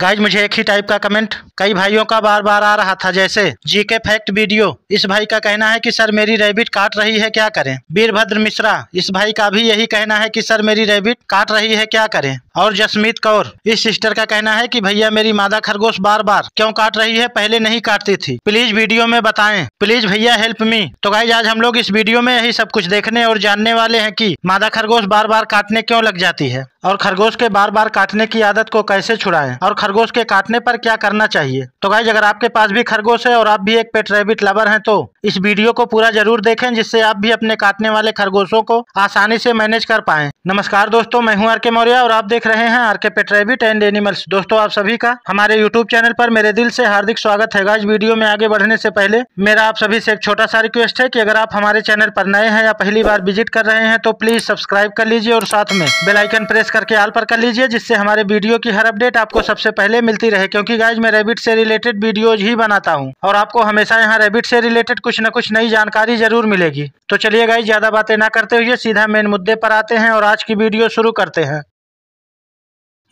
guys मुझे एक ही type का कमेंट कई भाइयों का बार बार आ रहा था जैसे जी के फैक्ट वीडियो इस भाई का कहना है कि सर मेरी रेबिट काट रही है क्या करें वीरभद्र मिश्रा इस भाई का भी यही कहना है कि सर मेरी रेबिट काट रही है क्या करें और जसमीत कौर इस सिस्टर का कहना है कि भैया मेरी मादा खरगोश बार बार क्यों काट रही है पहले नहीं काटती थी प्लीज वीडियो में बताए प्लीज भैया हेल्प मी तो भाई आज हम लोग इस वीडियो में यही सब कुछ देखने और जानने वाले है की मादा खरगोश बार बार काटने क्यों लग जाती है और खरगोश के बार बार काटने की आदत को कैसे छुड़ाए और खरगोश के काटने पर क्या करना चाहिए चाहिए तो गाइज अगर आपके पास भी खरगोश है और आप भी एक पेट रेबिट लवर हैं तो इस वीडियो को पूरा जरूर देखें जिससे आप भी अपने काटने वाले खरगोशों को आसानी से मैनेज कर पाए नमस्कार दोस्तों मैं हूँ आर के मौर्य और आप देख रहे हैं आर के पेट रेबिट एंड एनिमल्स दोस्तों आप सभी का हमारे यूट्यूब चैनल पर मेरे दिल से हार्दिक स्वागत है गाइज वीडियो में आगे बढ़ने से पहले मेरा आप सभी से एक छोटा सा रिक्वेस्ट है की अगर आप हमारे चैनल पर नए हैं या पहली बार विजिट कर रहे हैं तो प्लीज सब्सक्राइब कर लीजिए और साथ में बेलाइकन प्रेस करके आल पर कर लीजिए जिससे हमारे वीडियो की हर अपडेट आपको सबसे पहले मिलती रहे क्योंकि गाइज में रेबिट रेबिट से रिलेटेड वीडियोज ही बनाता हूँ और आपको हमेशा यहाँ रेबिट से रिलेटेड कुछ न कुछ नई जानकारी जरूर मिलेगी तो चलिए गाई ज्यादा बातें ना करते हुए सीधा मेन मुद्दे पर आते हैं और आज की वीडियो शुरू करते हैं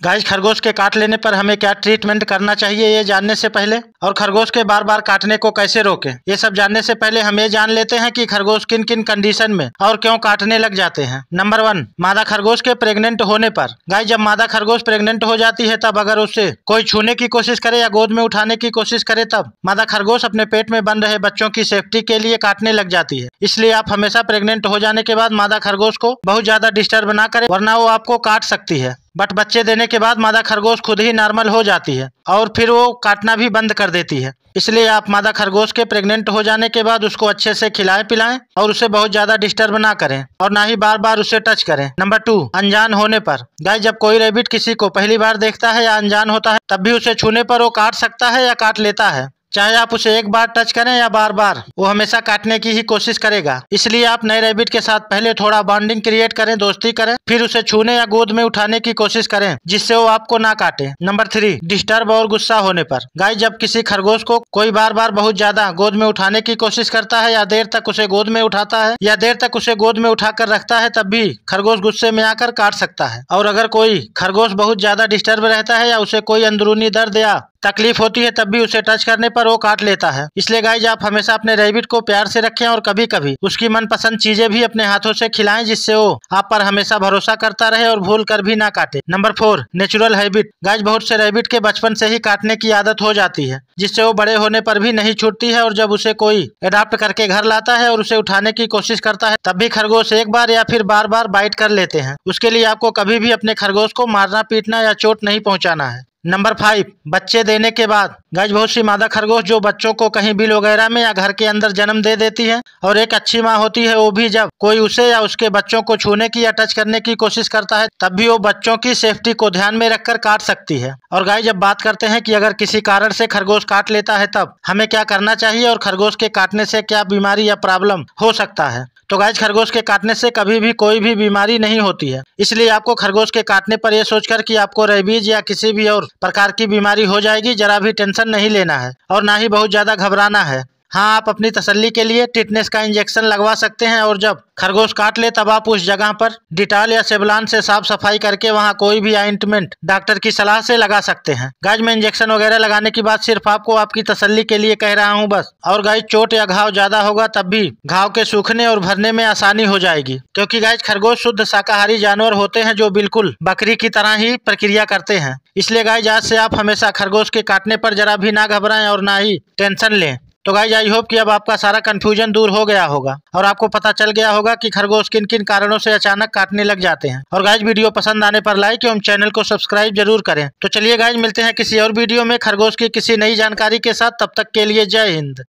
गाइस खरगोश के काट लेने पर हमें क्या ट्रीटमेंट करना चाहिए ये जानने से पहले और खरगोश के बार बार काटने को कैसे रोकें ये सब जानने से पहले हम ये जान लेते हैं कि खरगोश किन किन कंडीशन में और क्यों काटने लग जाते हैं नंबर वन मादा खरगोश के प्रेग्नेंट होने पर गाय जब मादा खरगोश प्रेग्नेंट हो जाती है तब अगर उसे कोई छूने की कोशिश करे या गोद में उठाने की कोशिश करे तब मादा खरगोश अपने पेट में बन रहे बच्चों की सेफ्टी के लिए काटने लग जाती है इसलिए आप हमेशा प्रेगनेंट हो जाने के बाद मादा खरगोश को बहुत ज्यादा डिस्टर्ब ना करे वरना वो आपको काट सकती है बट बच्चे देने के बाद मादा खरगोश खुद ही नॉर्मल हो जाती है और फिर वो काटना भी बंद कर देती है इसलिए आप मादा खरगोश के प्रेग्नेंट हो जाने के बाद उसको अच्छे से खिलाएं पिलाएं और उसे बहुत ज़्यादा डिस्टर्ब ना करें और ना ही बार बार उसे टच करें नंबर टू अनजान होने पर गाय जब कोई रेबिट किसी को पहली बार देखता है या अनजान होता है तब भी उसे छूने पर वो काट सकता है या काट लेता है चाहे आप उसे एक बार टच करें या बार बार वो हमेशा काटने की ही कोशिश करेगा इसलिए आप नए रेबिट के साथ पहले थोड़ा बॉन्डिंग क्रिएट करें दोस्ती करें फिर उसे छूने या गोद में उठाने की कोशिश करें जिससे वो आपको ना काटे नंबर थ्री डिस्टर्ब और गुस्सा होने पर गाय जब किसी खरगोश को कोई बार बार बहुत ज्यादा गोद में उठाने की कोशिश करता है या देर तक उसे गोद में उठाता है या देर तक उसे गोद में उठा रखता है तब भी खरगोश गुस्से में आकर काट सकता है और अगर कोई खरगोश बहुत ज्यादा डिस्टर्ब रहता है या उसे कोई अंदरूनी दर्द या तकलीफ होती है तब भी उसे टच करने पर वो काट लेता है इसलिए गाइज आप हमेशा अपने रेबिट को प्यार से रखें और कभी कभी उसकी मनपसंद चीजें भी अपने हाथों से खिलाएं जिससे वो आप पर हमेशा भरोसा करता रहे और भूल कर भी ना काटे number four natural habit guys बहुत से रेबिट के बचपन से ही काटने की आदत हो जाती है जिससे वो बड़े होने पर भी नहीं छूटती है और जब उसे कोई अडाप्ट करके घर लाता है और उसे उठाने की कोशिश करता है तब भी खरगोश एक बार या फिर बार बार बाइट कर लेते हैं उसके लिए आपको कभी भी अपने खरगोश को मारना पीटना या चोट नहीं पहुँचाना है नंबर फाइव बच्चे देने के बाद गज मादा खरगोश जो बच्चों को कहीं बिल वगैरह में या घर के अंदर जन्म दे देती है और एक अच्छी माँ होती है वो भी जब कोई उसे या उसके बच्चों को छूने की या टच करने की कोशिश करता है तब भी वो बच्चों की सेफ्टी को ध्यान में रखकर काट सकती है और गाय जब बात करते हैं कि अगर किसी कारण से खरगोश काट लेता है तब हमें क्या करना चाहिए और खरगोश के काटने से क्या बीमारी या प्रॉब्लम हो सकता है तो गाय खरगोश के काटने से कभी भी कोई भी बीमारी नहीं होती है इसलिए आपको खरगोश के काटने पर यह सोचकर कि आपको रेबीज या किसी भी और प्रकार की बीमारी हो जाएगी जरा भी टेंशन नहीं लेना है और ना ही बहुत ज्यादा घबराना है हाँ आप अपनी तसल्ली के लिए टिटनेस का इंजेक्शन लगवा सकते हैं और जब खरगोश काट ले तब आप उस जगह पर डिटॉल या सेबलान से साफ सफाई करके वहाँ कोई भी आइंटमेंट डॉक्टर की सलाह से लगा सकते हैं गाइज में इंजेक्शन वगैरह लगाने की बात सिर्फ आपको आपकी तसल्ली के लिए कह रहा हूँ बस और गाय चोट या घाव ज्यादा होगा तब भी घाव के सूखने और भरने में आसानी हो जाएगी क्यूँकी गाय खरगोश शुद्ध शाकाहारी जानवर होते हैं जो बिल्कुल बकरी की तरह ही प्रक्रिया करते हैं इसलिए गाय जात से आप हमेशा खरगोश के काटने पर जरा भी ना घबराए और ना ही टेंशन लें तो गाइज आई होप कि अब आपका सारा कंफ्यूजन दूर हो गया होगा और आपको पता चल गया होगा कि खरगोश किन किन कारणों से अचानक काटने लग जाते हैं और गाइज वीडियो पसंद आने पर लाइक एवं चैनल को सब्सक्राइब जरूर करें तो चलिए गाइज मिलते हैं किसी और वीडियो में खरगोश की किसी नई जानकारी के साथ तब तक के लिए जय हिंद